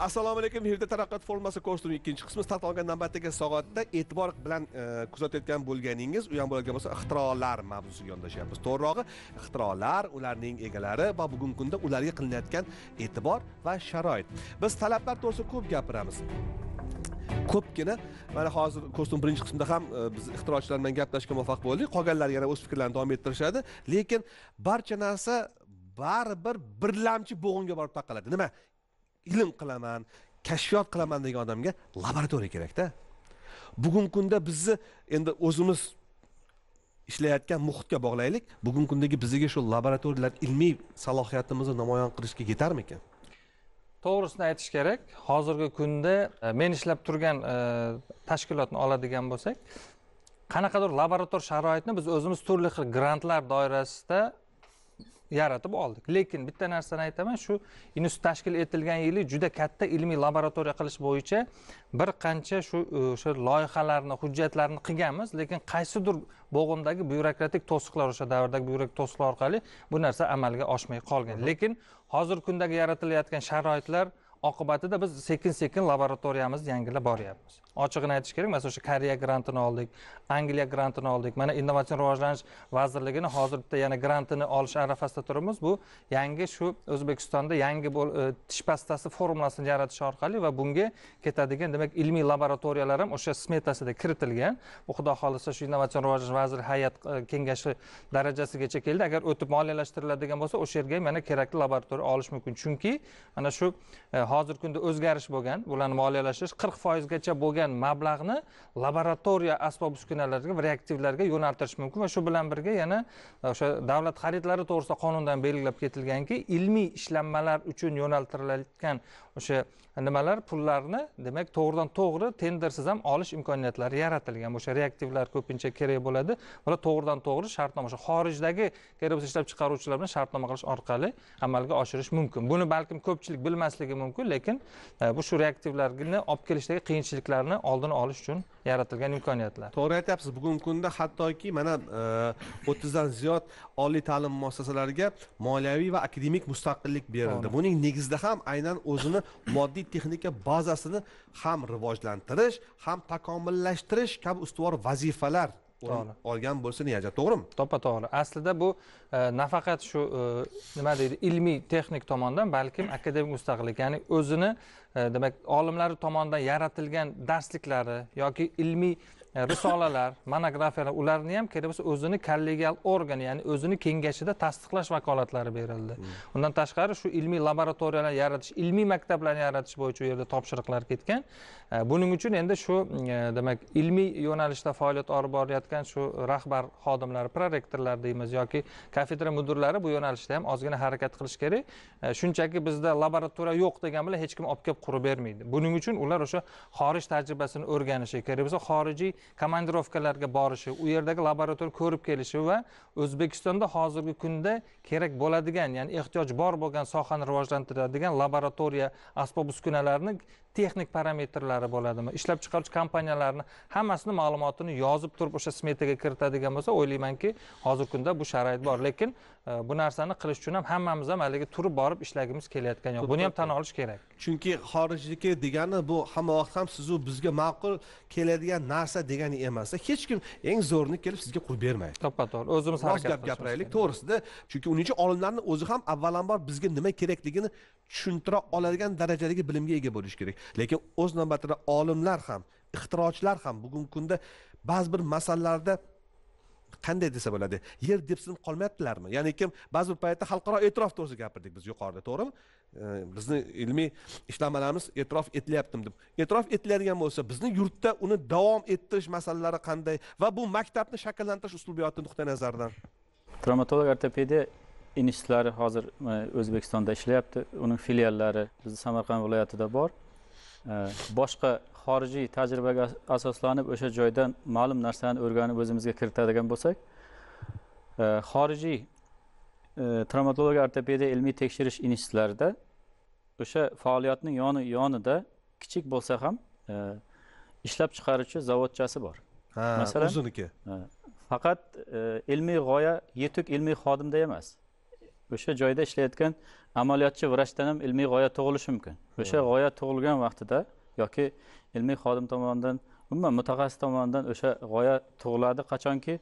assalomu alaykum yerda taraqqiyot formasi kursining ikkinchi qismi start olgan navbatdagi soatda e'tibor bilan e, kuzatayotgan bo'lganingiz u ham bo'ladigan bo'lsa ixtirolar mavzusiga yondashyapmiz to'g'rirog'i ixtirolar ularning egalari va bugungi kunda ularga qilinayotgan e'tibor va sharoit biz talablar to'g'risida ko'p gapiramiz ko'pgina mana hozir kursni birinchi qismida ham e, biz ixtirochilar bilan gaplashishga muvaffaq bo'ldik qolganlar yana o'z fikrlarini davom ettirishadi lekin barcha narsa baribir birlamchi bo'g'inga borib taqaladi nima ilm qilaman kashfiyot qilaman degan odamga laboratoriya kerakda bugungi kunda bizni endi o'zimiz ishlayotgan muhitga bog'laylik bugungi kundagi bizga shu laboratoriyalar ilmiy salohiyatimizni namoyon qilishga yetarmikan to'g'risini aytish kerak hozirgi kunda e, men ishlab turgan e, tashkilotni oladigan bo'lsak qanaqadir laborator sharoitni biz o'zimiz turli xil grantlar doirasida yaratib oldik lekin bitta narsani aytaman shu institut tashkil etilgan yili juda katta ilmiy laboratoriya qilish bo'yicha bir qancha shu e, o'sha loyihalarni hujjatlarni qilganmiz lekin qaysidir bo'g'indagi byurokratik to'siqlar o'sha davrdagi byurokratik to'siqlar orqali bu narsa amalga oshmay qolgan lekin hozirgi kundagi yaratilayotgan sharoitlar oqibatida biz sekin sekin laboratoriyamizni yangilab boryapmiz ochig'ini aytish kerak masalan o'sha koreya grantini oldik angliya grantini oldik mana innovatsion rivojlanish vazirligini hozir bitta yana grantini olish arafasida turibmiz bu yangi shu o'zbekistonda yangi e, tish pastasi formulasini yaratish orqali va bunga ketadigan demak ilmiy laboratoriyalar ham o'sha smetasida kiritilgan bu xudo xohlasa shu innovatsion rivojlanish vaziri hay'at e, kengashi darajasigacha keldi agar o'tib moliyalashtiriladigan bo'lsa o'sha yerga ham yana kerakli laboratoriya olish mumkin chunki mana shu e, hozirgi kunda o'zgarish bo'lgan bularni moliyalashtirish qirq foizgacha bo'lgan mablag'ni laboratoriya asbob uskunalarga va reaktivlarga yo'naltirish mumkin va shu bilan birga yana e, o'sha davlat xaridlari to'g'risida qonundan belgilab ketilganki ilmiy ishlanmalar uchun yo'naltirilayotgan o'sha nimalar pullarni demak to'g'ridan to'g'ri tendersiz ham olish imkoniyatlari yaratilgan o'sha reaktivlar ko'pincha kerak bo'ladi bular to'g'ridan to'g'ri shartnoma o'sha xorijdagi kerak bo'lsa ishlab chiqaruvchilar bilan shartnoma qilish orqali amalga oshirish mumkin buni balkim ko'pchilik bilmasligi mumkin lekin e, bu shu reaktivlarni olib kelishdagi qiyinchiliklarni oldini olish uchun yaratilgan imkoniyatlar to'g'ri aytyapsiz bugungi kunda hattoki mana e, o'ttizdan ziyod oliy ta'lim muassasalariga moliyaviy va akademik mustaqillik berildi buning negizida ham aynan o'zini moddiy texnika bazasini ham rivojlantirish ham takomillashtirish kabi ustuvor vazifalar o'rin olgan bo'lsa niyajat to'g'rimi to'ppa to'g'ri aslida bu e, nafaqat shu e, nima deydi ilmiy texnik tomondan balkim akademik mustaqillik ya'ni o'zini e, demak olimlari tomonidan yaratilgan darsliklari yoki ilmiy E, risolalar monografiyalar ularni ham kerak bo'lsa o'zini kollegial organ ya'ni o'zini kengashida tasdiqlash vakolatlari berildi hmm. undan tashqari shu ilmiy laboratoriyalar yaratish ilmiy maktablarni yaratish bo'yicha u yerda topshiriqlar ketgan e, buning uchun endi shu e, demak ilmiy yo'nalishda faoliyat olib borayotgan shu rahbar xodimlari prorektorlar deymiz yoki kafedra mudirlari bu yo'nalishda ham ozgina harakat qilish kerak shunchaki bizda laboratoriya yo'q degan bilan hech kim olib kelib qurib bermaydi buning uchun ular o'sha xorij tajribasini o'rganishi kerak bo'lsa xorijiy komandirovkalarga borishi u yerdagi laboratoriya ko'rib kelishi va o'zbekistonda hozirgi kunda kerak bo'ladigan ya'ni ehtiyoj bor bo'lgan sohani rivojlantiradigan laboratoriya asbob uskunalarini texnik parametrlari bo'ladimi ishlab chiqaruvchi kompaniyalarni hammasini ma'lumotini yozib turib o'sha smetaga kiritadigan bo'lsa o'ylaymanki hozirgi kunda bu sharoit bor lekin e, bu narsani qilish uchun ham hammamiz ham haligi turib borib ishlagimiz kelayotgani yo'q buni ham tan olish kerak chunki xorijniki degani bu hamma vaqt ham sizu bizga ma'qul keladigan narsa degani emas hech kim eng zo'rini kelib sizga qurib bermaydi to'ppa to'g'ri o'zimiz rost gap gapiraylik to'g'risida chunki uning uchun olimlarni o'zi ham avvalambor bizga nima kerakligini tushuntira oladigan darajadagi bilimga ega bo'lishi kerak lekin o'z navbatida olimlar ham ixtirochilar ham bugungi kunda ba'zi bir masalalarda qanday desa bo'ladi yer depsinib qolmayaptilarmi ya'ni kim ba'zi bir paytda xalqaro e'tirof to'g'risida gapirdik biz yuqorida to'g'rimi bizni ilmiy ishlanmalarimiz e'tirof etilyaptim deb e'tirof etiladigan bo'lsa bizni yurtda uni davom ettirish masalalari qanday va bu maktabni shakllantirish uslubiyoti nuqtai nazaridan travmatolog ortopediya institutlari hozir e, o'zbekistonda ishlayapti uning filiallari bizni samarqand viloyatida bor Э, boshqa xorijiy tajribaga asoslanib o'sha joydan ma'lum narsani o'rganib o'zimizga kiritadigan bo'lsak e, xorijiy e, travmatologiya ortopediya ilmiy tekshirish institutlarida o'sha faoliyatning yoni yonida kichik bo'lsa ham e, ishlab chiqaruvchi zavodchasi bor masalan o'ziniki faqat ilmiy g'oya yetuk ilmiy xodimda emas o'sha joyda ishlayotgan amaliyotchi vrachdan ham ilmiy g'oya tug'ilishi mumkin o'sha g'oya tug'ilgan vaqtida yoki ilmiy xodim tomonidan umuman mutaxassis tomonidan o'sha g'oya tug'iladi qachonki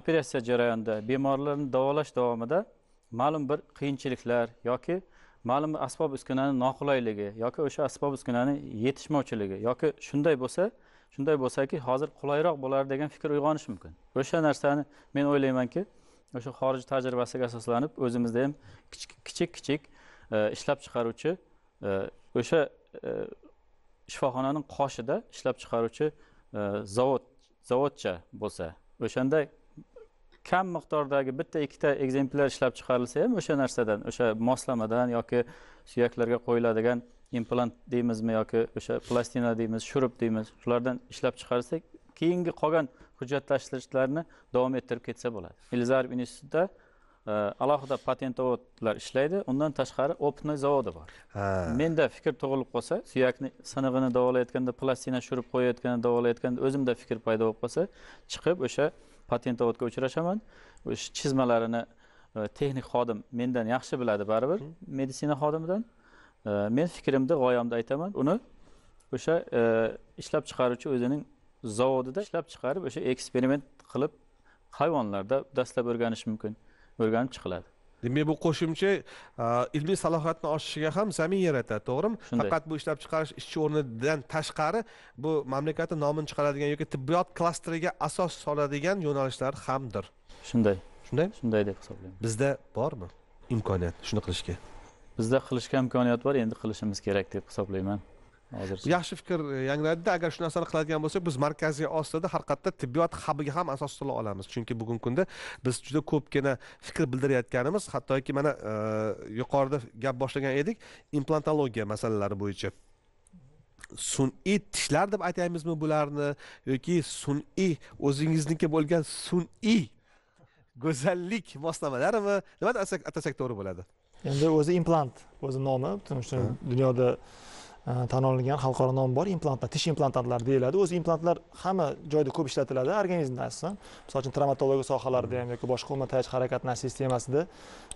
operatsiya jarayonida bemorlarni davolash davomida ma'lum bir qiyinchiliklar yoki ma'lum bir asbob uskunani noqulayligi yoki o'sha asbob uskunani yetishmovchiligi yoki shunday bo'lsa shunday bo'lsaki hozir qulayroq bo'lar degan fikr uyg'onishi mumkin o'sha narsani men o'ylaymanki o'sha xorij tajribasiga asoslanib o'zimizda ham kichik kichik e, ishlab chiqaruvchi e, o'sha e, shifoxonaning qoshida ishlab chiqaruvchi zavod zavodcha bo'lsa o'shanda kam miqdordagi bitta ikkita ekzemplar ishlab chiqarilsa ham o'sha narsadan o'sha moslamadan yoki suyaklarga qo'yiladigan implant deymizmi yoki o'sha plastina deymiz shurup deymiz shulardan ishlab chiqarsak keyingi qolgan hujjatlashtirishlarni davom ettirib ketsa bo'ladi ilzarb institutida e, alohida patentovodlar ishlaydi undan tashqari опытный zavodi bor menda fikr tug'ilib qolsa suyakni sinig'ini davolayotganda plastina tushirib qo'yayotganda davolayotganda o'zimda fikr paydo bo'lib qolsa chiqib o'sha patentovodga uchrashaman o'sha chizmalarini e, texnik xodim mendan yaxshi biladi baribir meditsina xodimidan e, men fikrimni g'oyamni aytaman uni o'sha ishlab chiqaruvchi o'zining zavodida ishlab chiqarib o'sha eksperiment qilib hayvonlarda dastlab o'rganish mumkin o'rganib chiqiladi demak bu qo'shimcha ilmiy salohiyatni oshishiga ham zamin yaratadi to'g'rimi faqat bu ishlab chiqarish ishchi o'rnidan tashqari bu mamlakatni nomini chiqaradigan yoki tibbiyot klasteriga asos soladigan yo'nalishlar hamdir shunday shundaymi shunday deb hisoblayman bizda bormi imkoniyat shuni qilishga bizda qilishga imkoniyat bor endi qilishimiz kerak deb hisoblayman hozir yaxshi fikr e, yangradida agar shu narsani qiladigan bo'lsak biz markaziy osiyoda haqiqatda tibbiyot habiga ham asos sola olamiz chunki bugungi kunda biz juda ko'pgina fikr bildirayotganimiz hattoki mana e, yuqorida gap boshlagan edik implantologiya masalalari bo'yicha sun'iy tishlar deb aytamizmi bularni yoki sun'iy o'zingizniki bo'lgan sun'iy go'zallik moslamalarimi nima atasak to'g'ri bo'ladi endi o'zi implant o'zi nomi shuning uchun dunyoda Э, tan olingan xalqaro nomi bor implantlar tish implantatlari deyiladi o'zi implantlar hamma joyda ko'p ishlatiladi organizmda asosan misol uchun travmatologiya sohalarida ham yoki boshqa umuman tayanch harakatlar sistemasida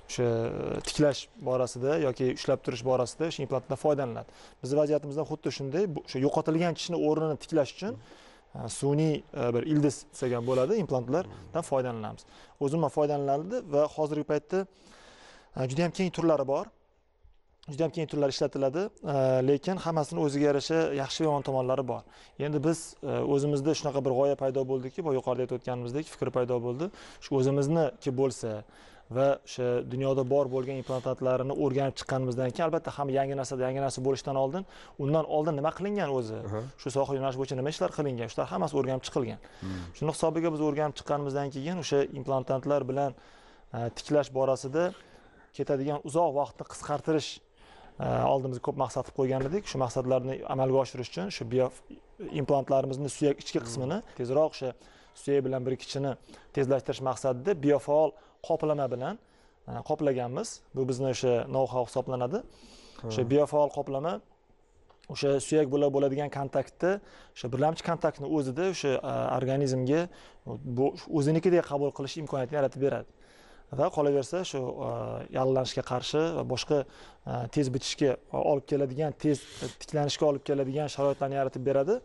o'sha e, tiklash borasida yoki ushlab turish borasida o'sha implantdan foydalaniladi bizni vaziyatimizda xuddi shunday o'sha yo'qotilgan tishni o'rnini tiklash uchun e, sun'iy e, bir ildiz desak ham bo'ladi implantlardan foydalanamiz o'zi umuman foydalaniladi va hozirgi paytda juda yam keng turlari bor juda ham keng turlar ishlatiladi lekin hammasini o'ziga yarasha yaxshi yomon tomonlari bor endi biz e, o'zimizda shunaqa bir g'oya paydo bo'ldiki boya yuqorida aytib o'tganimizdek fikr paydo bo'ldi shu o'zimizniki bo'lsa va o'sha dunyoda bor bo'lgan implantatlarni o'rganib chiqqanimizdan keyin albatta ham yangi narsa yangi narsa bo'lishidan oldin undan oldin nima qilingan o'zi shu soha yo'nalishi bo'yicha nima ishlar qilingan shular hammasi o'rganib chiqilgan hmm. shuni hisobiga biz o'rganib chiqqanimizdan keyin o'sha implantantlar bilan e, tiklash borasida ketadigan uzoq vaqtni qisqartirish oldimizga ko'p maqsad qilib qo'ygan edik shu maqsadlarni amalga oshirish uchun shu bio implantlarimizni suyak ichki hmm. qismini tezroq o'sha suyak bilan birikishini tezlashtirish maqsadida biofaol qoplama bilan e, qoplaganmiz bu bizni o'sha know how hisoblanadi hmm. o'sha biofaol qoplama o'sha suyak bilan bo'ladigan kontaktni o'sha birlamchi kontaktni o'zida o'sha e, organizmga o'zinikidek qabul qilish imkoniyatini yaratib beradi va qolaversa shu e, yallanishga qarshi va boshqa e, tez bitishga e, olib keladigan tez tiklanishga olib keladigan sharoitlarni yaratib beradi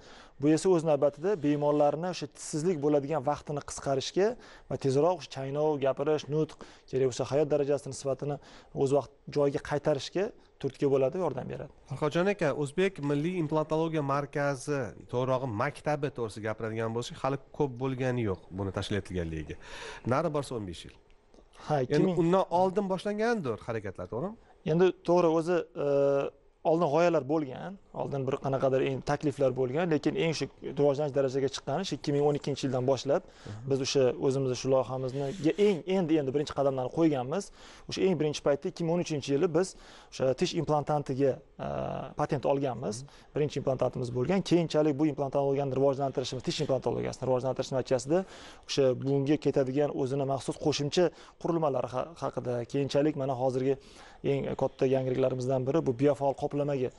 bu esa o'z navbatida bemorlarni o'sha tizsizlik bo'ladigan vaqtini qisqarishga va tezroq chaynov gapirish nutq kerak bo'lsa hayot darajasini sifatini o'z vaqt joyiga qaytarishga turtki bo'ladi yordam beradi farhodjon aka o'zbek milliy implantologiya markazi to'g'rirog'i maktabi to'g'risida gapiradigan bo'lsak hali ko'p bo'lgani yo'q buni tashkil etilganligiga nari borsa o'n besh yil ha ikki ming undan oldin boshlangandir harakatlar to'g'rimi endi to'g'ri o'zi e, oldin g'oyalar bo'lgan oldin bir qanaqadir takliflar bo'lgan lekin eng shu rivojlanish darajaga chiqqani shu ikki ming o'n ikkinchi yildan boshlab biz o'sha o'zimizni shu loyihamizni eng endi endi birinchi qadamlarni qo'yganmiz o'sha eng birinchi paytda ikki ming o'n uchinchi yili biz o'sha tish implantantiga e, patent olganmiz birinchi implantantimiz bo'lgan keyinchalik bu implantologiyani rivojlantirishimiz tish implantologiyasini rivojlantirish natijasida o'sha bunga ketadigan o'zini maxsus qo'shimcha qurilmalari haqida keyinchalik mana hozirgi eng katta yangiliklarimizdan biri bu biofaol qoplamaga e,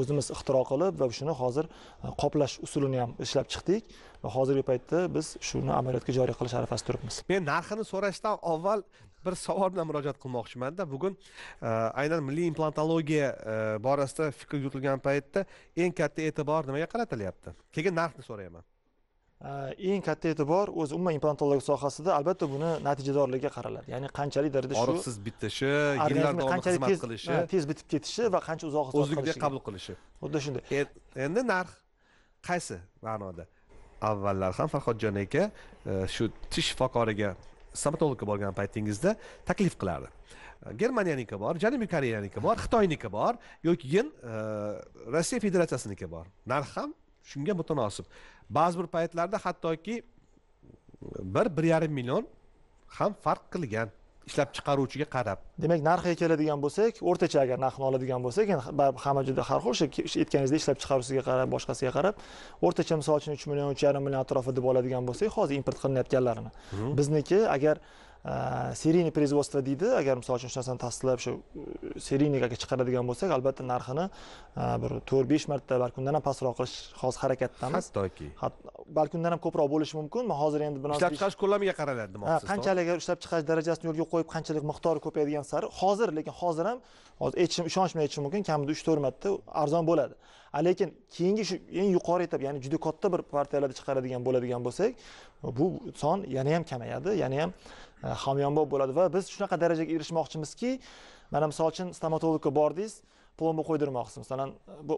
o'zimiz ixtiro qilib va shuni hozir e, qoplash usulini ham ishlab chiqdik va hozirgi paytda biz shuni amaliyotga joriy qilish arafasida turibmiz men narxini so'rashdan avval bir savol bilan murojaat qilmoqchimanda bugun e, aynan milliy implantologiya borasida fikr yuritilgan paytda eng katta e'tibor nimaga qaratilyapti keyin narxni so'rayman Э, eng katta e'tibor o'zi umuman implantologiya sohasida albatta buni natijadorligiga qaraladi ya'ni qanchalik darajada shu og'riqsiz bitishi yillar davomida xizmat qilishi tez bitib ketishi va qancha uzoq o'zligida qabul qilishi xuddi shunday e, endi narx qaysi ma'noda avvallar ham farhodjon aka e, shu tish shifokoriga stomatologga borgan paytingizda taklif qilardi e, germaniyaniki bor janubiy koreyaniki bor xitoyniki bor yoki keyin rossiya federatsiyasiniki bor narx ham shunga mutanosib ba'zi bir paytlarda hattoki bir bir yarim million ham farq qilgan ishlab chiqaruvchiga qarab demak narxiga keladigan bo'lsak o'rtacha agar narxni oladigan bo'lsak baribir hamma juda har xil o'sha aytganingizdek ishlab chiqaruvchisiga qarab boshqasiga qarab o'rtacha misol uchun uch million uch yarim million atrofida deb oladigan bo'lsak hozir import qilinayotganlarini hmm. bizniki agar seriyniy э, производство deydi agar misol uchun shu narsani tasdiqlab o'sha seriyniy chiqaradigan bo'lsak albatta narxini bir to'rt besh marta balki undan ham pastroq qilish hozir harakatdamiz hattoki balki undan ham ko'proq bo'lishi mumkin man hozir endi ishlab chiqarish ko'lamiga qaraladi demoqchisiz qanchalik ishlab chiqarish darajasini yo'lga qo'yib qanchalik miqdori ko'paydigan sari hozir lekin hozir ham hozir aytishim ishonch bilan aytishim mumkin kamida uch to'rt marta arzon bo'ladi lekin keyingi shu eng yuqori etap ya'ni juda katta bir partiyalarda chiqaradigan bo'ladigan bo'lsak bu son yana ham kamayadi yana ham Э, hamyonbop bo'ladi va biz shunaqa darajaga erishmoqchimizki mana misol uchun stomatologga bordingiz plomba qo'ydirmoqchisiz masalan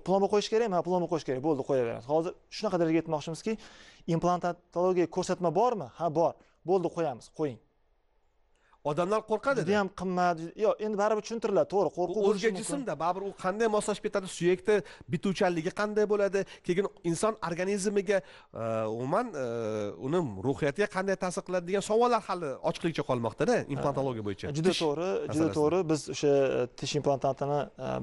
plomba qo'yish kerakmi ha plomba qo'yish kerak bo'ldi qo'yaveramiz hozir shunaqa darajaga yetmoqchimizki implantatologiya ko'rsatma bormi ha bor bo'ldi qo'yamiz qo'ying odamlar qo'rqadi juda yam qimmat yo endi baribir tushuntiriladi to'g'ri qo'rquv o'zga jismda baribir u qanday moslashib ketadi suyakni bituvchanligi qanday bo'ladi keyin inson organizmiga e, umuman e, uni ruhiyatiga qanday ta'sir qiladi degan savollar hali ochiqligicha qolmoqdada implantologiya bo'yicha e, juda to'g'ri juda to'g'ri biz o'sha tish implantatini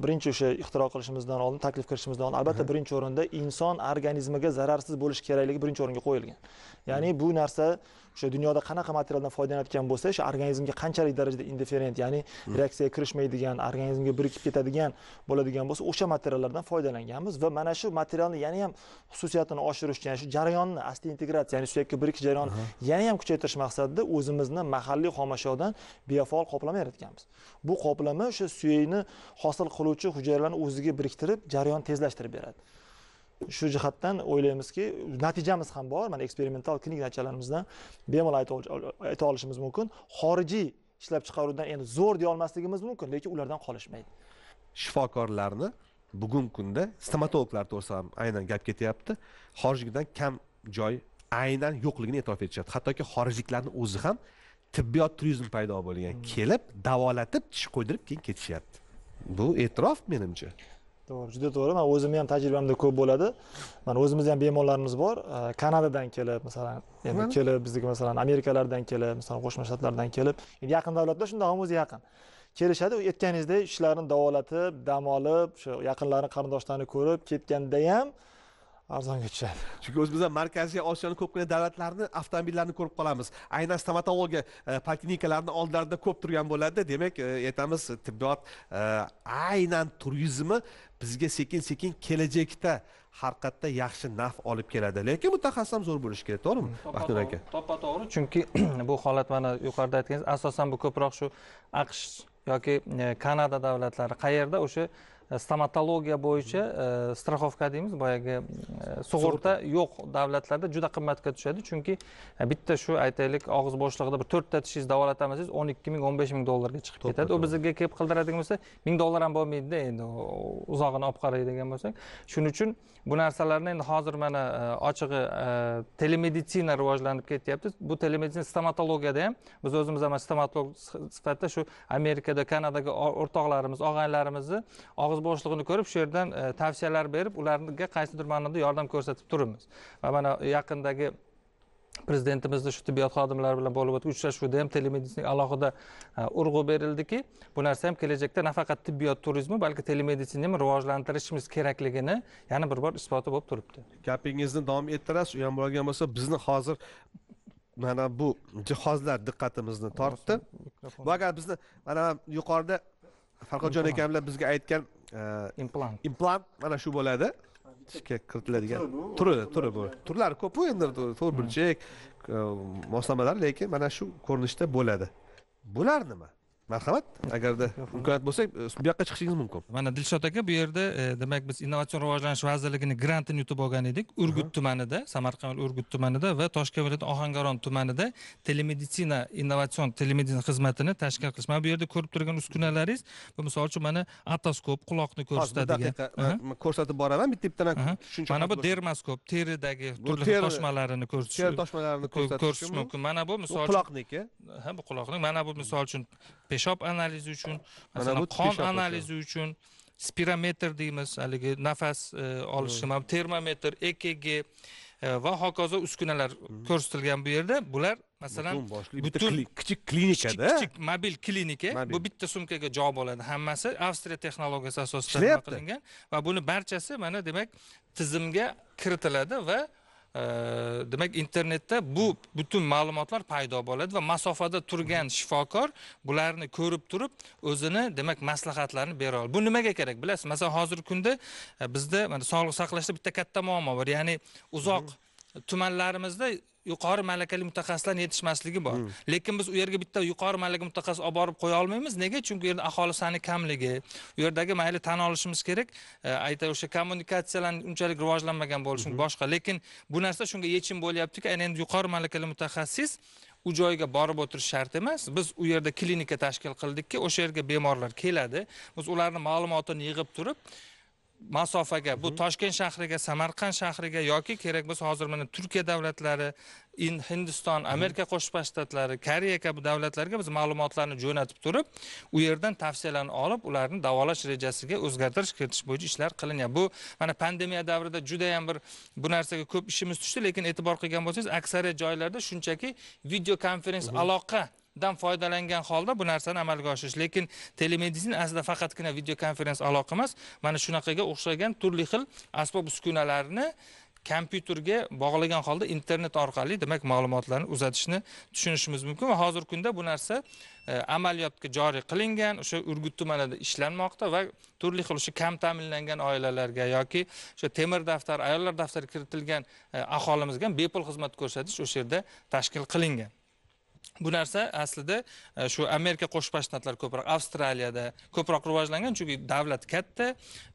birinchi o'sha ixtiro qilishimizdan oldin taklif qilishimizdan oldin albatta birinchi o'rinda inson organizmiga zararsiz bo'lishi kerakligi birinchi o'ringa qo'yilgan ya'ni bu narsa o'sha dunyoda qanaqa materialdan foydalanayotgan bo'lsa o'sha organizmga qanchalik darajada indiferent ya'ni hmm. reaksiyaga kirishmaydigan organizmga birikib ketadigan bo'ladigan bo'lsa o'sha materiallardan foydalanganmiz va mana shu materialni yana ham xususiyatini oshirish uchun shu jarayonni asli integratsiya ya'ni suyakka birikish jarayonini yana ham kuchaytirish maqsadida o'zimizni mahalliy xomashyodan biofaol qoplama yaratganmiz bu qoplama o'sha suyakni hosil qiluvchi hujayralarni o'ziga biriktirib jarayonni tezlashtirib beradi shu jihatdan o'ylaymizki natijamiz ham bor mana eksperimental klinik natijalarimizdan bemalol ayta olishimiz mumkin xorijiy ishlab chiqaruvdan endi zo'r deya olmasligimiz mumkin lekin ulardan qolishmaydi shifokorlarni bugungi kunda stomatologlar to'g'risida ham aynan gap ketyapti xorijlikdan kam joy aynan yo'qligini e'tirof etishyapti hattoki xorijliklarni o'zi ham tibbiyot turizmi paydo bo'lgan hmm. kelib davolatib tish qo'ydirib keyin ketishyapti bu e'tirof menimcha to'g'ri juda to'g'ri man o'zimni ham tajribamda ko'p bo'ladi mana o'zimizda ham bemorlarimiz bor kanadadan kelib masalan endi kelib bizniki masalan amerikalardan kelib masalan qo'shma shtatlardan kelib endi yaqin davlatlar shundoq o'zi yaqin kelishadi aytganingizdek ishlarini davolatib dam olib o'sha yaqinlarini qarindoshlarini ko'rib ketganda ham arzonga tushadi chunki o'zi markaziy osiyoni ko'pgina davlatlarni avtomobillarini ko'rib qolamiz aynan stomatologiya e, poliklinikalarini oldlarida ko'p turgan bo'ladi demak e, aytamiz tibbiyot e, aynan turizmi bizga sekin sekin kelajakda haqiqatda yaxshi naf olib keladi lekin mutaxassis ham zo'r bo'lishi kerak to'g'rimi baxtiyor aka to'ppa to'g'ri chunki bu holat mana yuqorida aytganingiz asosan bu ko'proq shu aqsh yoki kanada davlatlari qayerda o'sha stomatologiya э, bo'yicha э, страховка deymiz boyagi sug'urta yo'q davlatlarda juda qimmatga tushadi chunki bitta shu aytaylik og'iz bo'shlig'ida bir to'rtta tishingizni davolatamiz desangiz o'n ikki ming o'n besh ming dollarga chiqib ketadi u bizga kelib qildiradigan bo'lsa ming dollar ham bo'lmaydida endi uzog'ini olib qaraydigan bo'lsak shuning uchun bu narsalarni endi hozir mana ochig'i telemeditsina rivojlanib ketyapti bu telemeditsina stomatologiyada ham biz o'zimiz ham stomatolog sifatida shu amerikada kanadaga o'rtoqlarimiz og'aynilarimizni og'iz boshlig'ini ko'rib shu yerdan e, tavsiyalar berib ularga qaysidir ma'noda yordam ko'rsatib turibmiz va mana yaqindagi prezidentimizni shu tibbiyot xodimlari bilan bo'lib o'tgan uchrashuvda ham telemeditsinaga alohida e, urg'u berildiki bu narsa ham kelajakda nafaqat tibbiyot turizmi balki telemeditsinani ham rivojlantirishimiz kerakligini yana bir bor isboti bo'lib turibdi gapingizni davom ettirasiz u ham bo'lgan bo'lsa bizni hozir mana bu jihozlar diqqatimizni tortdi bu agar bizni mana yuqorida farhodjon akam bizga aytgan implant э, implant mana shu bo'ladi tishga kiritiladigan turi turi bu turlari ko'pku endi to'rtburchak hmm. e, moslamalar lekin mana shu ko'rinishda bo'ladi bular nima marhamat agarda imkoniyat bo'lsa e, bu yoqqa chiqishingiz mumkin mana dilshod aka bu yerda e, demak biz innovatsion rivojlanish vazirligini grantini yutib olgan edik urgut tumanida samarqand urgut tumanida va toshkent viloyati ohangaron tumanida telemeditsina innovatsion telemeditsina xizmatini tashkil qilish mana bu yerda ko'rib turgan uskunalaringiz bu misol uchun mana otoskop quloqni ko'rsatadigan ko'rsatib boraman bitta bittadan tushuncha mana bu dermaskop teridagi turli xil toshmalarini ko'rsatish teri toshmalarini ko'rsatish mumkin mana bu misol uchun quloqniki ha bu quloqni mana bu misol uchun peshob analizi uchun masalan qon analizi uchun spirometr deymiz haligi nafas e, olishi termometr ekg e, va hokazo uskunalar ko'rsatilgan bu yerda bular masalan butun kichik klinikada kichik mobil klinika bu bitta sumkaga javob oladi hammasi avstriya texnologiyasi asosida qilingan va buni barchasi mana demak tizimga kiritiladi va demak internetda bu butun ma'lumotlar paydo bo'ladi va masofada turgan shifokor bularni ko'rib turib o'zini demak maslahatlarini bera oladi bu nimaga kerak bilasiz masalan hozirgi kunda e, bizda mana sog'liqni saqlashda bitta katta muammo bor ya'ni uzoq mhm. tumanlarimizda yuqori malakali mutaxassislarni yetishmasligi bor hmm. lekin biz u yerga bitta yuqori malaka mutaxassis olib borib qo'ya olmaymiz nega chunki u yerda aholi soni kamligi u yerdagi mayli tan olishimiz kerak aytay o'sha kommunikatsiyalar unchalik rivojlanmagan bo'lishi hmm. boshqa lekin bu narsa shunga yechim bo'lyaptiki aynan endi yuqori malakali mutaxassis u joyga borib o'tirish shart emas biz u yerda klinika tashkil qildikki o'sha yerga bemorlar keladi biz ularni ma'lumotini yig'ib turib masofaga bu mhm. toshkent shahriga samarqand shahriga yoki kerak bo'lsa hozir mana turkiya davlatlari hindiston mhm. amerika qo'shma shtatlari koreya kabi davlatlarga biz ma'lumotlarni jo'natib turib u yerdan tavsiyalarni olib ularni davolash rejasiga o'zgartirish kiritish bo'yicha ishlar qilinyapti bu mana pandemiya davrida judayam bir bu narsaga ko'p ishimiz tushdi lekin e'tibor qilgan bo'lsangiz aksariyat joylarda shunchaki video konferens mhm. aloqa dan foydalangan holda bu narsani amalga oshirish lekin telemeditsina aslida faqatgina video konferens aloqa emas mana shunaqaga o'xshagan turli xil asbob uskunalarni kompyuterga bog'lagan holda internet orqali demak ma'lumotlarni uzatishni tushunishimiz mumkin va hozirgi kunda bu narsa e, amaliyotga joriy qilingan o'sha urgut tumanida ishlanmoqda va turli xil o'sha kam ta'minlangan oilalarga yoki o'sha temir daftar ayollar daftariga kiritilgan e, aholimizga bepul xizmat ko'rsatish o'sha yerda tashkil qilingan bu narsa aslida e, shu amerika qo'shma shtatlari ko'proq avstraliyada ko'proq rivojlangan chunki davlat katta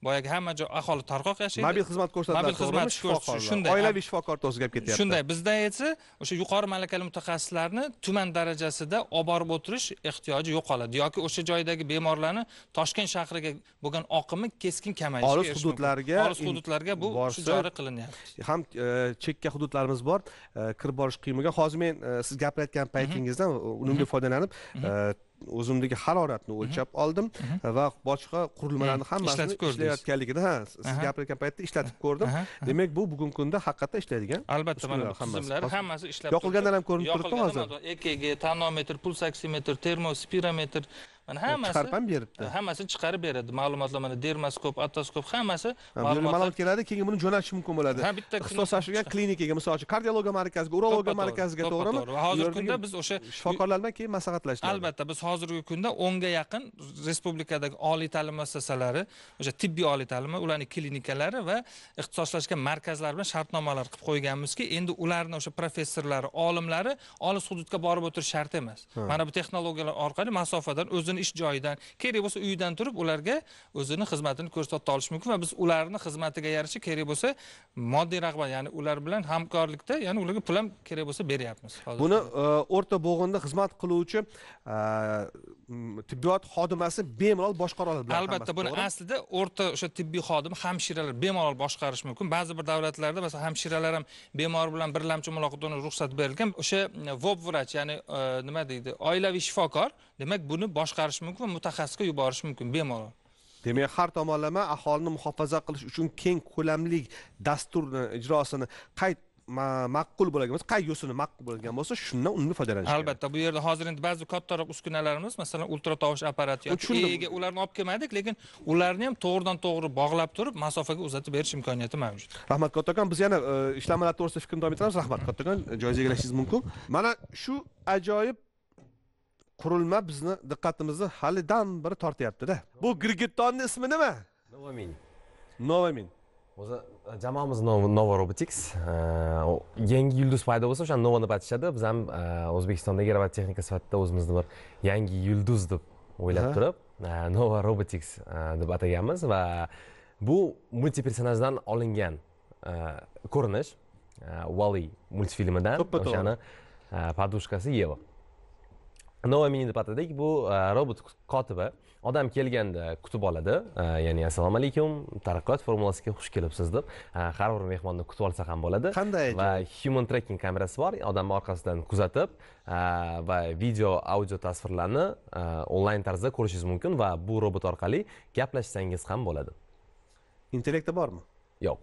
boyagi hamma joy aholi tarqoq yashaydi mobil xizmat ko'rsatadi mobil xizmat ko'rsatish shunday oilaviy shifokor to'siga kelib ketyapti shunday bizda esa o'sha yuqori malakali mutaxassislarni tuman darajasida olib borib o'tirish ehtiyoji yo'qoladi yoki o'sha joydagi bemorlarni toshkent shahriga bo'lgan oqimi keskin kamayishiga olis hududlarga olis hududlarga bu joriy qilinyapti ham e, chekka hududlarimiz bor e, kirib borish qiyin bo'lgan hozir men siz gapirayotgan paytingiz taklifingizdan unumli mhm. foydalanib mhm. E, o'zimdagi haroratni o'lchab mhm. oldim e, va boshqa qurilmalarni hmm, hammasini ishlayotganligini ha siz gapirgan paytda ishlatib ko'rdim demak bu bugungi kunda haqiqatdan ishlaydigan albatta mana bu tizimlar hammasi ishlab yoqilgandan ham ko'rinib turibdi hozir ekg tonometr puls oksimetr termospirometr mana hammasi chiqarib ham beribdi hammasini chiqarib beradi ma'lumotlar mana dermaskop otoskop hammasi ma'lumot keladi keyin buni jo'natish mumkin bo'ladi ha bitta ixtisoslashgan klinikaga misol uchun kardiologiya markaziga urologiya markaziga to'g'rimi hozirgi kunda biz o'sha shifokorlar bilan keyin maslahatlashdik albatta biz hozirgi kunda o'nga yaqin respublikadagi oliy ta'lim muassasalari o'sha tibbiy oliy ta'lim ularni klinikalari va ixtisoslashgan markazlar bilan shartnomalar qilib qo'yganmizki endi ularni o'sha professorlari olimlari olis hududga borib o'tirish shart emas mana bu texnologiyalar orqali masofadan o'zini ish joyidan kerak bo'lsa uyidan turib ularga o'zini xizmatini ko'rsata olishi mumkin va biz ularni xizmatiga yarasha kerak bo'lsa moddiy rag'bat ya'ni ular bilan hamkorlikda ya'ni ularga pul ham kerak bo'lsa beryapmiz buni e, o'rta bo'g'inda xizmat qiluvchi e, tibbiyot xodimasi bemalol boshqara oladi albatta buni aslida o'rta o'sha tibbiy xodim hamshiralar bemalol boshqarishi mumkin ba'zi bir davlatlarda masalan hamshiralar ham bemor bilan birlamchi muloqotda ruxsat berilgan o'sha e, vob vrach ya'ni e, nima deydi oilaviy shifokor demak buni boshqarish mumkin va mutaxassisga yuborish mumkin bemalol demak har tomonlama aholini muhofaza qilish uchun keng ko'lamli dasturni ijrosini qayd ma'qul bo'ladigan bo'lsa qay yo'sini ma'qul bo'ladigan bo'lsa shundan unumli foydalanish kerak albatta bu yerda hozir endi ba'zi kattaroq uskunalarimiz masalan ultra tovush apparati yoki ega ularni olib kelmadik lekin ularni ham to'g'ridan to'g'ri bog'lab turib masofaga uzatib berish imkoniyati mavjud rahmat kattakon biz yana e, ishlanmalar to'g'risida fikrni davom ettiramiz rahmat kattakon joyiz egallashingiz mumkin mana shu ajoyib qurilma bizni diqqatimizni halidan beri tortyaptida bu girgittonni ismi nima novamin novamin o'zi jamoamiz nova robotics э, yangi yulduz paydo bo'lsa o'shani novani aytishadi biz ham э, o'zbekistondagi robototexnika sifatida o'zimizni bir yangi yulduz deb o'ylab turib э, nova robotics deb ataganmiz va bu multipersonajdan olingan ko'rinish vali multfilmidan o'shani podushkasi yeva nomi deb atadik bu e, robot kotibi odam kelganda kutib oladi e, ya'ni assalomu alaykum taraqqiyot formulasiga xush kelibsiz deb e, har bir mehmonni kutib olsa ham bo'ladi qanday va human tracking kamerasi bor odamni orqasidan kuzatib va video audio tasvirlarni onlayn tarzda ko'rishingiz mumkin va bu robot orqali gaplashsangiz ham bo'ladi intellekti bormi yo'q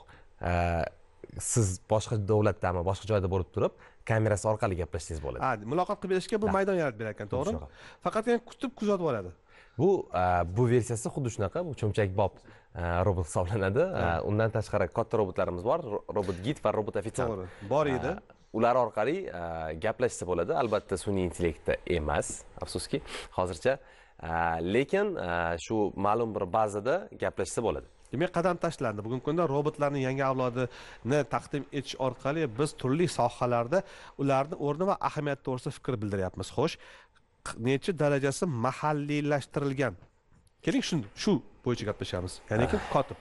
siz boshqa davlatdami boshqa joyda bo'lib turib kamerasi orqali gaplashsangiz bo'ladi ha muloqot qilib berishga bu maydon yaratib berar ekan to'g'rimi faqatgina kutib kuzatib oladi bu bu versiyasi xuddi shunaqa bu cho'mchakbob robot hisoblanadi undan tashqari katta robotlarimiz bor robot gid va robot ofitsiant to'g'ri bor edi ular orqali gaplashsa bo'ladi albatta sun'iy intellektda emas afsuski hozircha lekin shu ma'lum bir bazada gaplashsa bo'ladi demak qadam tashlandi bugungi kunda robotlarni yangi avlodini taqdim etish orqali biz turli sohalarda ularni o'rni va ahamiyati to'g'risida fikr bildiryapmiz xo'sh necha darajasi mahalliylashtirilgan keling shu shu bo'yicha gaplashamiz ya'niki ah. kotib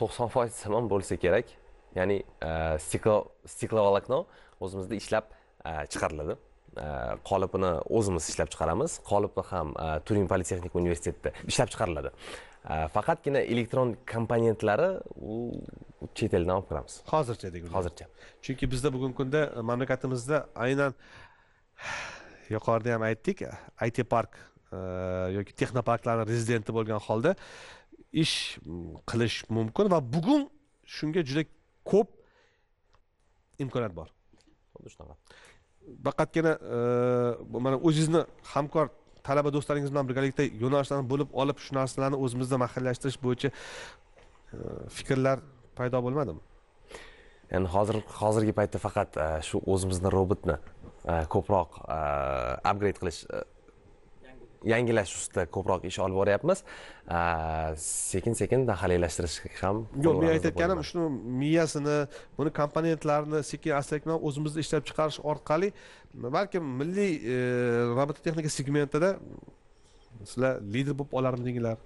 to'qson foiz samon bo'lsa kerak ya'ni e, stiklo stiklovолокно o'zimizda ishlab e, chiqariladi e, qolipini o'zimiz ishlab chiqaramiz qolipi ham turin politexnika universitetida ishlab chiqariladi Э, faqatgina elektron komponentlari u chet eldan olib kiramiz hozircha degani hozircha chunki bizda bugungi kunda mamlakatimizda aynan yuqorida ham aytdik it park e, yoki texnoparklarni rezidenti bo'lgan holda ish qilish mumkin va bugun shunga juda ko'p imkoniyat bor xuddi shunaqa faqatgina e, mana o'zingizni hamkor talaba do'stlaringiz bilan birgalikda yo'nalishlarni bo'lib olib shu narsalarni o'zimizda mahalliylashtirish bo'yicha e, fikrlar paydo bo'lmadimi ya'ni hozir hozirgi paytda faqat e, shu o'zimizni robotni e, ko'proq upgrade qilish yangilash ustida ko'proq ish olib boryapmiz sekin sekin dahaliylashtirish ham yo'q men aytayotganim shuni miyasini buni komponentlarini sekin asta sekin o'zimizda ishlab chiqarish orqali balkim milliy e, robototexnika segmentida sizlar lider bo'lib olarmidinglar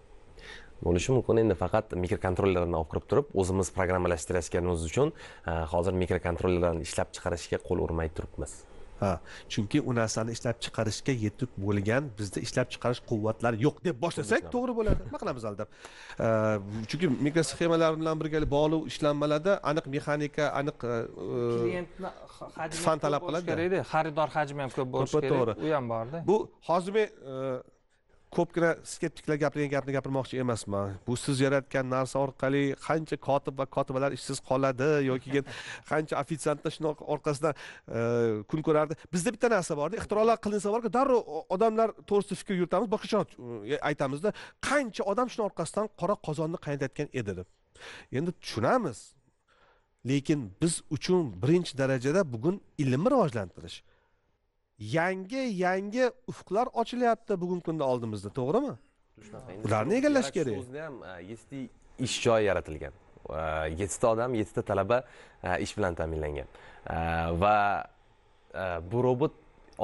bo'lishi mumkin endi faqat mikrokontrollerni olib kirib turib o'zimiz programmalashtirayotganimiz uchun e, hozir mikrokontrollerlarni ishlab chiqarishga qo'l urmay turibmiz ha chunki u narsani ishlab chiqarishga yetib bo'lgan bizda ishlab chiqarish quvvatlari yo'q deb boshlasak to'g'ri bo'ladi nima qilamiz aldab chunki mikrosxemalar bilan birgalik bog'liq ishlanmalarda aniq mexanika aniq e, klientni fan talab qiladi kerakda xaridor hajmi ham ko'p bo'lishi kerak u ham borda bu hozir men e, ko'pgina skeptiklar gapirgan gapni gapirmoqchi emasman bu siz yaratgan narsa orqali qancha kotib va kotibalar ishsiz qoladi yoki keyin qancha ofitsiantlar shuni orqasidan e, kun ko'rardi bizda bitta narsa borda ixtirolar qilinsa borku darrov odamlar to'g'risida fikr yuritamiz boshqacha e, aytamizda qancha odam shuni orqasidan qora qozonni qaynatayotgan edi deb endi tushunamiz lekin biz uchun birinchi darajada bugun ilmni rivojlantirish yangi yangi ufqlar ochilyapti bugungi kunda oldimizda to'g'rimi ularni egallash kerak o'zida ham e, yettita ish joyi yaratilgan e, yettita odam yettita talaba e, ish bilan ta'minlangan va bu robot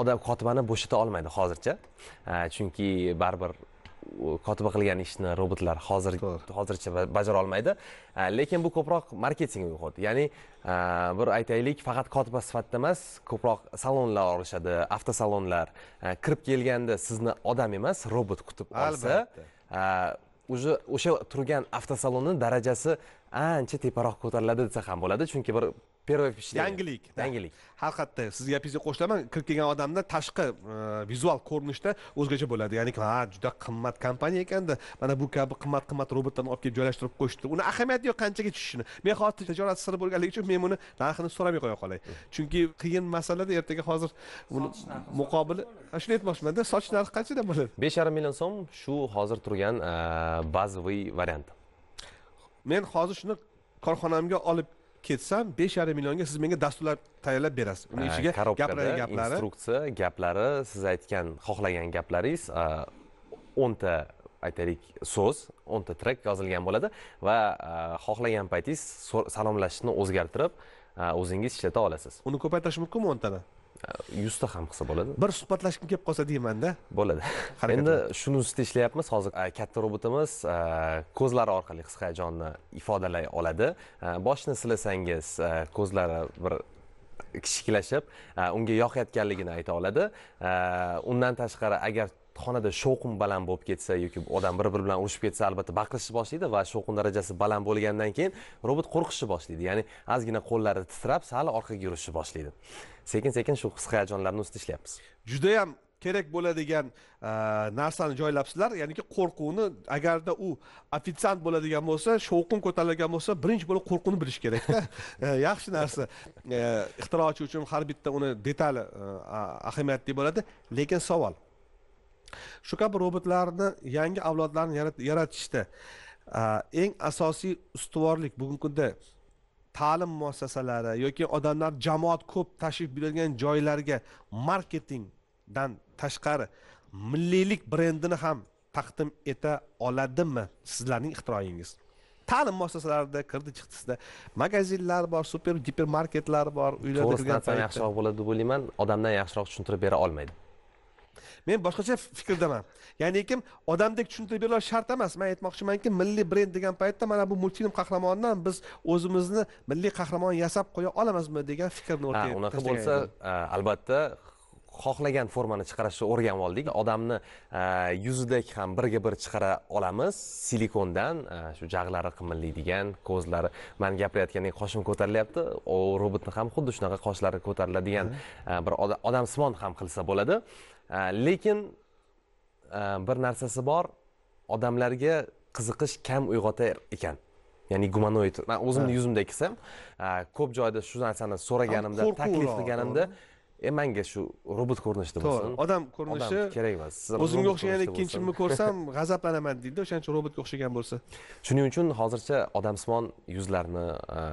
odam kotibani bo'shata olmaydi hozircha chunki baribir kotiba qilgan ishni robotlar hozir hozircha bajara olmaydi lekin bu ko'proq marketingga uyg'ondi ya'ni bir aytaylik faqat kotiba sifatida emas ko'proq salonlar olishadi avtosalonlar kirib kelganda sizni odam emas robot kutib olsa уже o'sha turgan avtosalonni darajasi ancha teparoq ko'tariladi desa ham bo'ladi chunki bir первое впечатление yangilik yangilik haqiqatda sizni gapingizga qo'shilaman kirib kelgan odamda tashqi e, vizual ko'rinishda o'zgacha bo'ladi ya'ni ha juda qimmat kompaniya ekanda mana bu kabi qimmat qimmat robotlarni olib kelib joylashtirib qo'yishdi uni ahamiyati yo'q qanchaga tushishini men hozir tijorat siri bo'lganligi uchun men buni narxini so'ramay qo'ya qolay chunki qiyin masalada ertaga hozir buni muqobili shuni aytmoqchimanda soch narxi qanchadan bo'ladi besh yarim million so'm shu hozir turgan e, bazaviy variant men hozir shuni korxonamga olib ketsam besh yarim millionga siz menga dasturlar tayyorlab berasiz uni ichiga gapiradigan gaplari instruksiya gaplari siz aytgan xohlagan gaplaringiz o'nta aytaylik so'z o'nta trek yozilgan bo'ladi va xohlagan paytingiz salomlashishni o'zgartirib o'zingiz ishlata olasiz uni ko'paytirish mumkinmi o'ntani yuzta ham qilsa bo'ladi bir suhbatlashgim kelib qolsa deymanda bo'ladi endi shuni ustida ishlayapmiz hozir e, katta robotimiz e, ko'zlari orqali his hayajonni ifodalay oladi e, boshni silasangiz ko'zlari bir kichiklashib unga yoqayotganligini ayta oladi undan tashqari agar xonada shovqin baland bo'lib ketsa yoki odam bir biri bilan urushib ketsa albatta baqirishni boshlaydi va shovqin darajasi baland bo'lgandan keyin robot qo'rqishni boshlaydi ya'ni ozgina qo'llari titrab sal orqaga yurishni boshlaydi sekin sekin shu his hayajonlarni ustida ishlayapmiz judayam kerak bo'ladigan e, narsani joylabsizlar ya'niki qo'rquvni agarda u ofitsiant bo'ladigan bo'lsa shovqin ko'tarilgan bo'lsa birinchi bo'lib qo'rquvni bilish kerakda e, yaxshi narsa e, ixtirochi uchun har bitta uni detali ahamiyatli bo'ladi lekin savol shu kabi robotlarni yangi avlodlarni yaratishda eng asosiy ustuvorlik bugungi kunda ta'lim muassasalari yoki odamlar jamoat ko'p tashrif buyuradigan joylarga marketingdan tashqari milliylik brendini ham taqdim eta oladimi sizlarning ixtiroyingiz ta'lim muassasalarida kirdi chiqdisida magazinlar bor super gipermarketlar bor uylarda to'g'risini aytsam yaxshiroq bo'ladi deb o'ylayman odamdan yaxshiroq tushuntirib bera olmaydi men boshqacha fikrdaman ya'ni kim odamdek tushuntirib berish shart emas man aytmoqchimanki milliy brend degan paytda mana bu multfilm qahramonidan biz o'zimizni milliy qahramon yasab qo'ya olamizmi degan fikrni o'rtaya unaqa bo'lsa albatta xohlagan formani chiqarishni o'rganib oldik odamni yuzidek ham birga bir chiqara olamiz silikondan shu jag'lari qimillaydigan ko'zlari man gapirayotgandek qoshim ko'tarilyapti robotni ham xuddi shunaqa qoshlari ko'tariladigan bir odamsimon ham qilsa bo'ladi Э, lekin э, bir narsasi bor odamlarga qiziqish kam uyg'otar ekan ya'ni gumanoid man o'zimni yuzimda eksam e, ko'p joyda shu narsani so'raganimda taklif qilganimda e manga shu robot ko'rinishida bo'lsin odam ko'rinishi kerak emas o'zimga o'xshagan ikkinchimni ko'rsam g'azablanaman deydi o'shaning uchun robotga o'xshagan bo'lsa shuning uchun hozircha odamsimon yuzlarni e,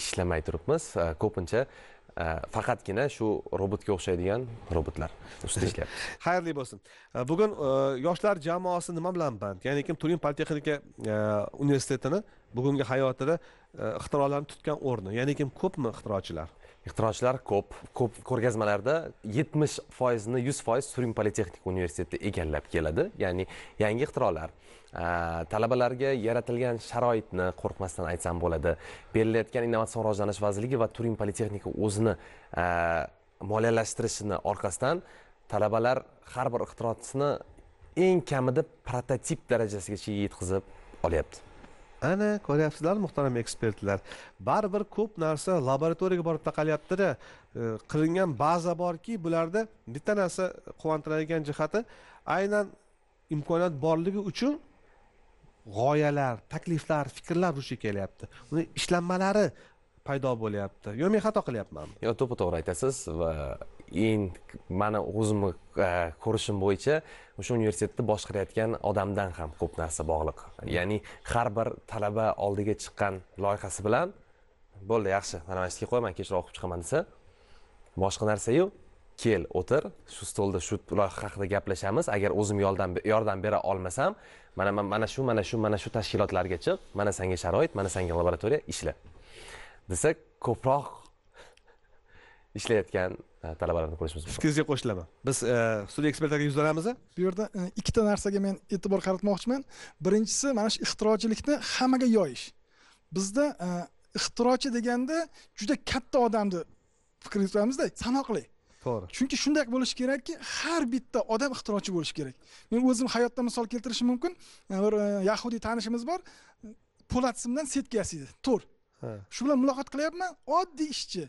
ishlamay turibmiz e, ko'pincha Э, faqatgina shu robotga o'xshaydigan robotlar ustida ishlayapmiz xayrli bo'lsin э, bugun э, yoshlar jamoasi nima bilan band ya'ni kim turin politexnika e, universitetini bugungi hayotida e, ixtirolarni tutgan o'rni ya'ni kim ko'pmi ixtirochilar ixtirochilar ko'p ko'p ko'rgazmalarda yetmish foizini yuz foiz surin politexnik universiteti egallab keladi ya'ni yangi ixtirolar talabalarga yaratilgan sharoitni qo'rqmasdan aytsam bo'ladi berilayotgan innovatsion rivojlanish vazirligi va turin politexnika o'zini moliyalashtirishini orqasidan talabalar har bir ixtirosini eng kamida prototip darajasigacha yetkazib olyapti ana ko'ryapsizlarmi muhtaram ekspertlar baribir ko'p narsa laboratoriyaga borib taqalyaptida e, qilingan baza borki bularda bitta narsa quvontiradigan jihati aynan imkoniyat borligi uchun g'oyalar takliflar fikrlar vujudga kelyapti uni ishlanmalari paydo bo'lyapti yo men xato qilyapmanmi yo to'ppa to'g'ri aytasiz va endi mani o'zimni e, ko'rishim bo'yicha o'sha universitetni boshqarayotgan odamdan ham ko'p narsa bog'liq ya'ni har bir talaba oldiga chiqqan loyihasi bilan bo'ldi yaxshi mana mana shu yerga qo'yaman kechroq o'qib chiqaman desa boshqa narsayu kel o'tir shu stolda shu loyiha haqida gaplashamiz agar o'zim yordam bera olmasam mana mana shu mana shu mana shu tashkilotlarga chiq mana senga sharoit mana senga laboratoriya ishla desa ko'proq ishlayotgan talabalarni ko'rishimiz mumkin fikringizga qo'shilaman biz e, studiya ekspertlariga yuzlanamiz bu yerda e, ikkita narsaga men e'tibor qaratmoqchiman birinchisi mana shu ixtirochilikni hammaga yoyish bizda e, ixtirochi deganda juda katta odamni fikrga turamizda sanoqli to'g'ri chunki shunday bo'lishi kerakki har bitta odam ixtirochi bo'lishi kerak men o'zim hayotdan misol keltirishim mumkin bir yahudiy tanishimiz bor po'lat simdan setka yasaydi to'r shu bilan muloqot qilyapman oddiy ishchi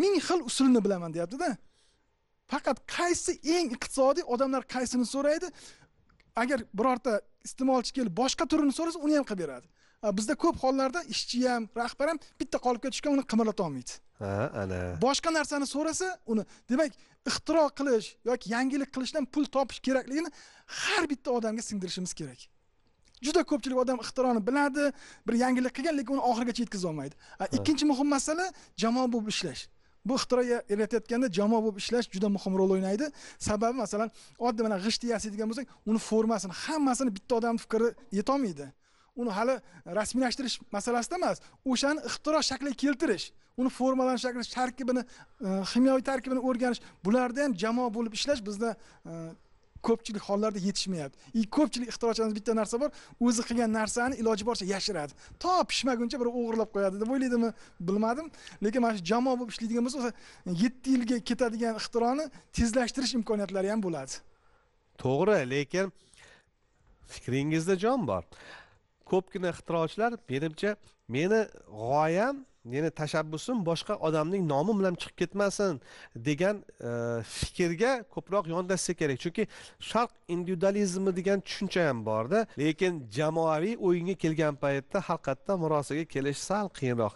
ming xil usulni bilaman deyaptida faqat qaysi eng iqtisodiy odamlar qaysini so'raydi agar birorta iste'molchi kelib boshqa turini so'rasa uni ham qilib beradi bizda ko'p hollarda ishchi ham rahbar ham bitta qolib ketishgan uni qimirlata olmaydi ha ana boshqa narsani so'rasa uni demak ixtiro qilish yoki yangilik qilishdan pul topish kerakligini har bitta odamga singdirishimiz kerak juda ko'pchilik odam ixtironi biladi bir yangilik qilgan lekin uni oxirigacha yetkazolmaydi ikkinchi muhim masala jamoa bo'lib ishlash bu ixtiro yaratayotganda jamoa bo'lib ishlash juda muhim rol o'ynaydi sababi masalan oddiy mana g'isht yasaydigan bo'lsak uni formasini hammasini bitta odamni fikri yetolmaydi uni hali rasmiylashtirish masalasida emas o'shani ixtiro shakliga keltirish uni formalarni shakli tarkibini kimyoviy e, tarkibini o'rganish bularda ham jamoa bo'lib ishlash bizda e, ko'pchilik hollarda yetishmayapti и ko'pchilik ixtirochimiz bitta narsa bor o'zi qilgan narsani iloji boricha yashiradi to pishmaguncha bir o'g'irlab qo'yadi deb o'ylaydimi bilmadim lekin mana shu jamoa bo'lib ishlaydigan bo'lsa yetti yilga ketadigan ixtironi tezlashtirish imkoniyatlari ham bo'ladi to'g'ri lekin fikringizda jon bor ko'pgina ixtirochilar menimcha meni g'oyam meni tashabbusim boshqa odamning nomi bilan chiqib ketmasin degan e, fikrga ko'proq yondashsa kerak chunki sharq individualizmi degan tushuncha ham borda lekin jamoaviy o'yinga kelgan paytda haqiqatdan murosaga kelish sal qiyinroq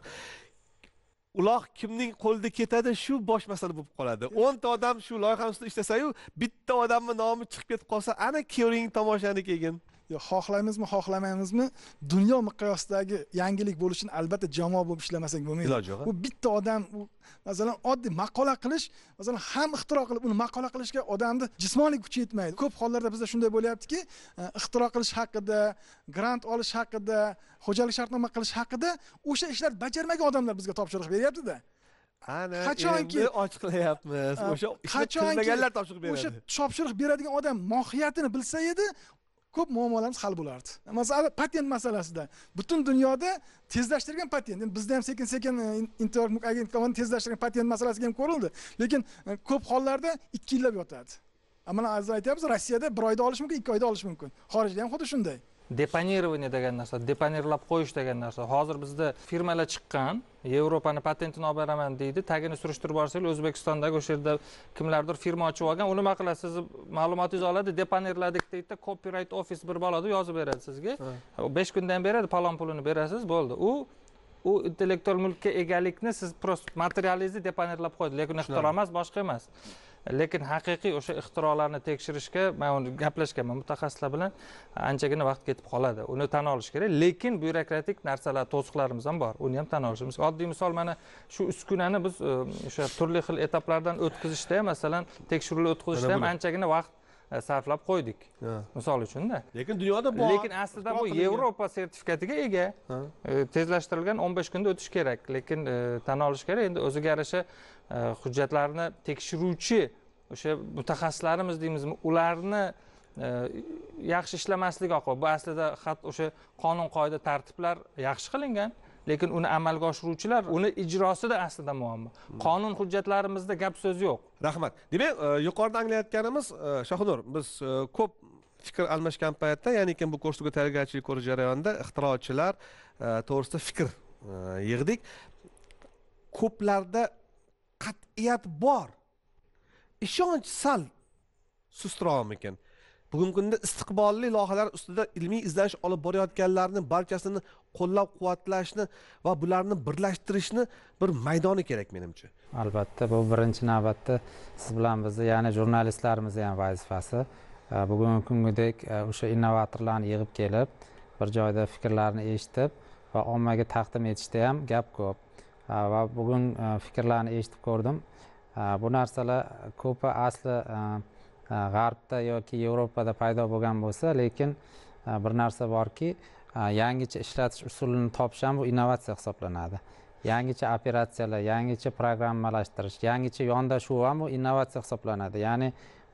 uloq kimning qo'lida ketadi shu bosh masala bo'lib qoladi o'nta odam shu loyihani ustida ishlasayu bitta odamni nomi chiqib ketib qolsa ana ko'ring tomoshani keyin xohlaymizmi xohlamaymizmi dunyo miqyosidagi yangilik bo'lishi uchun albatta jamoa bo'lib ishlamasak bo'lmaydi iloji yo'q bu bitta odam u masalan oddiy maqola qilish masalan ham ixtiro qilib uni maqola qilishga odamni jismoniy kuchi yetmaydi ko'p hollarda bizda shunday bo'lyaptiki e, ixtiro qilish haqida grant olish haqida xo'jalik shartnoma qilish haqida o'sha ishlar bajarmagan odamlar bizga topshiriq beryaptida ana qachonki ochiqlayapmiz o'sha qachonki topshiriq beradi o'sha topshiriq beradigan odam mohiyatini bilsa edi ko'p muammolarimiz hal bo'lardi masalan patent masalasida butun dunyoda tezlashtirgan patent endi bizda ham sekin sekin internet agentlik tomonidan tezlashtirgan patent masalasiga ham ko'rildi lekin e, ko'p hollarda ikki yillab yotadi mana hozir aytyapmiz rossiyada bir oyda olish mumkin ikki oyda olish mumkin xorijda ham xuddi shunday Депонирование degan narsa deponirlab qo'yish degan narsa hozir bizda firmalar chiqqan yevropani patentini olib beraman deydi tagini surishtirib borsangiz o'zbekistondagi o'sha yerda kimlardir firma ochib olgan u nima qiladi sizni ma'lumotingizni oladi deponirladik deydida copyright office bir bolada yozib beradi sizga besh kundan beradi palon pulini berasiz bo'ldi u u intellektual mulkka egalikni siz просто materialingizni deponirlab qo'ydi lekin ixtiro emas boshqa emas lekin haqiqiy o'sha ixtirolarni tekshirishga man uni gaplashganman mutaxassislar bilan anchagina vaqt ketib qoladi uni tan olish kerak lekin byurokratik narsalar to'siqlarimiz ham bor uni ham tan olishimiz oddiy misol mana shu uskunani biz e, o'sha turli xil etaplardan o'tkazishda ham masalan tekshiruvlar o'tkazishda ham anchagina vaqt e, sarflab qo'ydik misol uchunda lekin dunyoda bor lekin aslida bu yevropa sertifikatiga ega e, tezlashtirilgan o'n besh kunda o'tish kerak lekin tan olish kerak endi o'ziga yarasha Э, hujjatlarni tekshiruvchi o'sha mutaxassislarimiz deymizmi ularni e, yaxshi ishlamasligi oqibat bu aslida xat o'sha qonun qoida tartiblar yaxshi qilingan lekin uni amalga oshiruvchilar uni ijrosida aslida muammo qonun hujjatlarimizda gap so'z yo'q rahmat demak e, yuqorida anglayotganimiz e, shohinur biz ko'p fikr almashgan paytda ya'ni bu ko'rsatuvga tayyorgarchilik ko'rish jarayonida ixtirochilar to'g'risida fikr yig'dik ko'plarda qat'iyat bor ishonch sal sustroqmikan ekan bugungi kunda istiqbolli loyihalar ustida ilmiy izlanish olib borayotganlarni barchasini qo'llab quvvatlashni va bularni birlashtirishni bir maydoni kerak menimcha albatta bu birinchi navbatda siz bilan bizni ya'ni jurnalistlarimizni ham vazifasi bugungi kungidek e, o'sha innovatorlarni yig'ib kelib bir joyda fikrlarini eshitib va ommaga taqdim etishda ham gap ko'p va bugun e, fikrlarni eshitib ko'rdim e, bu narsalar ko'pi asli e, g'arbda yoki yevropada paydo bo'lgan bo'lsa lekin bir narsa borki yangicha ishlatish usulini topish ham bu innovatsiya hisoblanadi yangicha operatsiyalar yangicha programmalashtirish yangicha yondashuv ham bu innovatsiya hisoblanadi ya'ni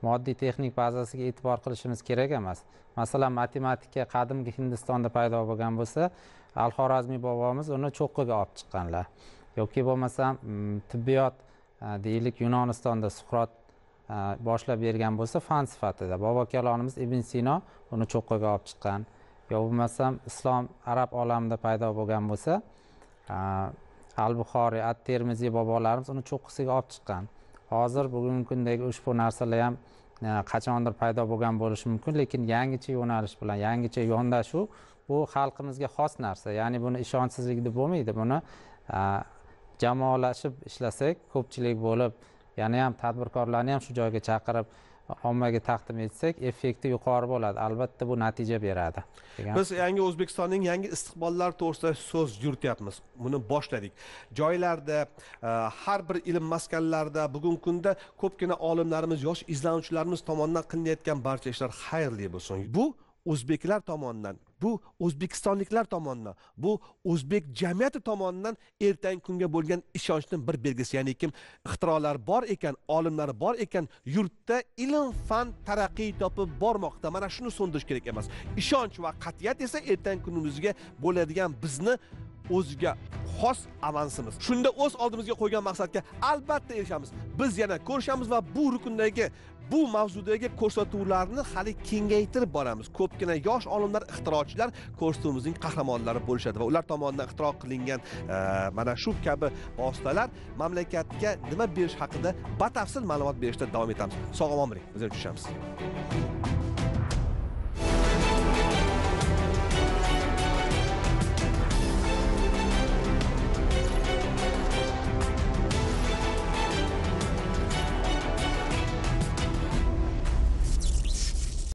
moddiy texnik bazasiga e'tibor qilishimiz kerak emas masalan matematika qadimgi hindistonda paydo bo'lgan bo'lsa al xorazmiy bobomiz uni cho'qqiga olib chiqqanlar yoki bo'lmasam mm, tibbiyot e, deylik yunonistonda suqrot e, boshlab bergan bo'lsa fan sifatida bobo kalonimiz ibn sino uni cho'qqiga olib chiqqan yo bo'lmasam islom arab olamida paydo bo'lgan bo'lsa e, al buxoriy at termiziy bobolarimiz uni cho'qqisiga olib chiqqan hozir bugungi kundagi ushbu narsalar ham qachondir paydo bo'lgan bo'lishi mumkin lekin yangicha yo'nalish bilan yangicha yondashuv bu xalqimizga xos narsa ya'ni buni ishonchsizlik deb bo'lmaydi buni jamoalashib ishlasak ko'pchilik bo'lib yana ham tadbirkorlarni ham shu joyga chaqirib ommaga taqdim etsak effekti yuqori bo'ladi albatta bu natija beradi biz yangi o'zbekistonning yangi istiqbollari to'g'risida so'z yurityapmiz buni boshladik joylarda e, har bir ilm maskanlarida bugungi kunda ko'pgina olimlarimiz yosh izlanuvchilarimiz tomonidan qilinayotgan barcha ishlar xayrli bo'lsin bu o'zbeklar tomonidan bu o'zbekistonliklar tomonidan bu o'zbek jamiyati tomonidan ertangi kunga bo'lgan ishonchni bir belgisi ya'ni kim ixtirolar bor ekan olimlar bor ekan yurtda ilm fan taraqqiy topib bormoqda mana shuni so'ndirish kerak emas ishonch va qat'iyat esa ertangi kunimizga bo'ladigan bizni o'ziga xos avansimiz shunda o'z oldimizga qo'ygan maqsadga albatta erishamiz biz yana ko'rishamiz va bu rukundagi bu mavzudagi ko'rsatuvlarni hali kengaytirib boramiz ko'pgina yosh olimlar ixtirochilar ko'rsatuvimizning qahramonlari bo'lishadi va ular tomonidan ixtiro qilingan e, mana shu kabi vositalar mamlakatga nima berish haqida batafsil ma'lumot berishda davom etamiz sog' omon bo'ling biz uchrashamiz